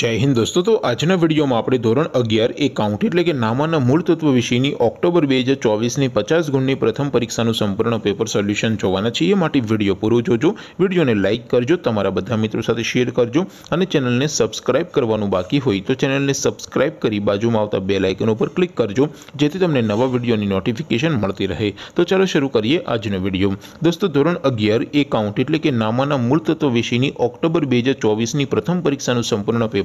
જય હિન્દ દોસ્તો તો આજના વિડીયોમાં આપણે ધોરણ અગિયાર એકાઉન્ટ એટલે કે નામાના મૂળ તત્વ વિશેની ઓક્ટોબર બે હજાર ચોવીસની પચાસ ગુણની પ્રથમ પરીક્ષાનું સંપૂર્ણ પેપર સોલ્યુશન જોવાના છીએ એ માટે વિડીયો પૂરો જોજો વિડીયોને લાઇક કરજો તમારા બધા મિત્રો સાથે શેર કરજો અને ચેનલને સબસ્ક્રાઇબ કરવાનું બાકી હોય તો ચેનલને સબસ્ક્રાઇબ કરી બાજુમાં આવતા બે લાઇકન ઉપર ક્લિક કરજો જેથી તમને નવા વિડીયોની નોટિફિકેશન મળતી રહે તો ચાલો શરૂ કરીએ આજનો વિડીયો દોસ્તો ધોરણ અગિયાર એકાઉન્ટ એટલે કે નામાના મૂળ તત્વ વિષયની ઓક્ટોબર બે હજાર ચોવીસની પ્રથમ પરીક્ષાનું સંપૂર્ણ પેપર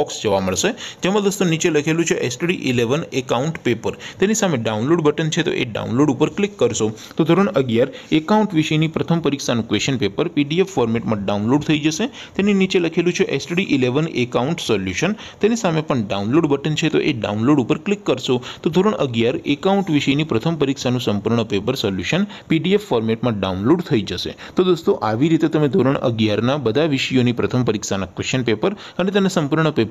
બોક્સ જોવા મળશે જેમાં દોસ્તો નીચે લખેલું છે એસટીડી ઇલેવન એકાઉન્ટ પેપર તેની સામે ડાઉનલોડ બટન છે તો એ ડાઉનલોડ ઉપર ક્લિક કરશો તો ધોરણ અગિયાર એકાઉન્ટ વિશેની પ્રથમ પરીક્ષાનું ક્વેશ્ચન પેપર પીડીએફ ફોર્મેટમાં ડાઉનલોડ થઈ જશે તેની નીચે લખેલું છે એસટીડી ઇલેવન એકાઉન્ટ સોલ્યુશન તેની સામે પણ ડાઉનલોડ બટન છે તો એ ડાઉનલોડ ઉપર ક્લિક કરશો તો ધોરણ અગિયાર એકાઉન્ટ વિશેની પ્રથમ પરીક્ષાનું સંપૂર્ણ પેપર સોલ્યુશન પીડીએફ ફોર્મેટમાં ડાઉનલોડ થઈ જશે તો દોસ્તો આવી રીતે તમે ધોરણ અગિયારના બધા વિષયોની પ્રથમ પરીક્ષાના ક્વેશ્ચન પેપર અને તેના સંપૂર્ણ પેપર